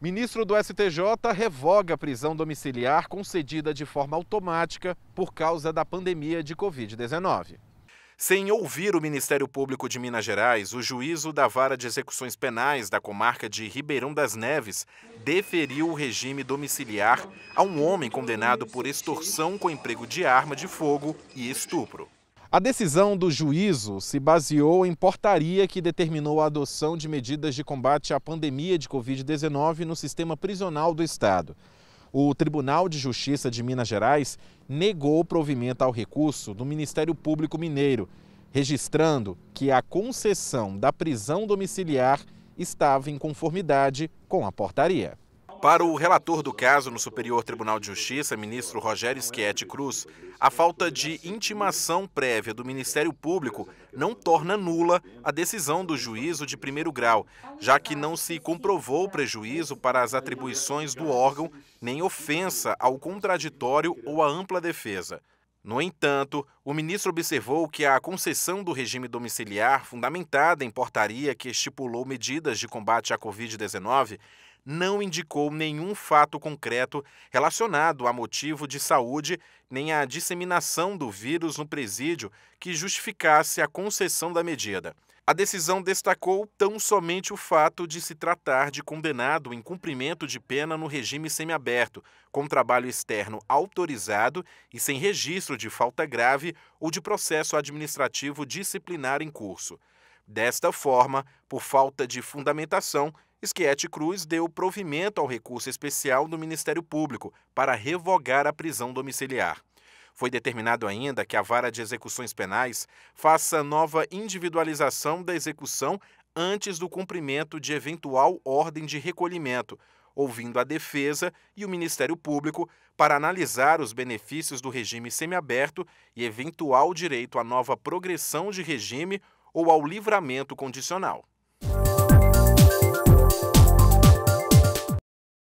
Ministro do STJ revoga a prisão domiciliar concedida de forma automática por causa da pandemia de Covid-19. Sem ouvir o Ministério Público de Minas Gerais, o juízo da Vara de Execuções Penais da comarca de Ribeirão das Neves deferiu o regime domiciliar a um homem condenado por extorsão com emprego de arma de fogo e estupro. A decisão do juízo se baseou em portaria que determinou a adoção de medidas de combate à pandemia de Covid-19 no sistema prisional do Estado. O Tribunal de Justiça de Minas Gerais negou provimento ao recurso do Ministério Público Mineiro, registrando que a concessão da prisão domiciliar estava em conformidade com a portaria. Para o relator do caso no Superior Tribunal de Justiça, ministro Rogério Schietti Cruz, a falta de intimação prévia do Ministério Público não torna nula a decisão do juízo de primeiro grau, já que não se comprovou prejuízo para as atribuições do órgão, nem ofensa ao contraditório ou à ampla defesa. No entanto, o ministro observou que a concessão do regime domiciliar, fundamentada em portaria que estipulou medidas de combate à Covid-19, não indicou nenhum fato concreto relacionado a motivo de saúde nem à disseminação do vírus no presídio que justificasse a concessão da medida. A decisão destacou tão somente o fato de se tratar de condenado em cumprimento de pena no regime semiaberto, com trabalho externo autorizado e sem registro de falta grave ou de processo administrativo disciplinar em curso. Desta forma, por falta de fundamentação, Schietti Cruz deu provimento ao recurso especial do Ministério Público para revogar a prisão domiciliar. Foi determinado ainda que a vara de execuções penais faça nova individualização da execução antes do cumprimento de eventual ordem de recolhimento, ouvindo a defesa e o Ministério Público para analisar os benefícios do regime semiaberto e eventual direito à nova progressão de regime ou ao livramento condicional.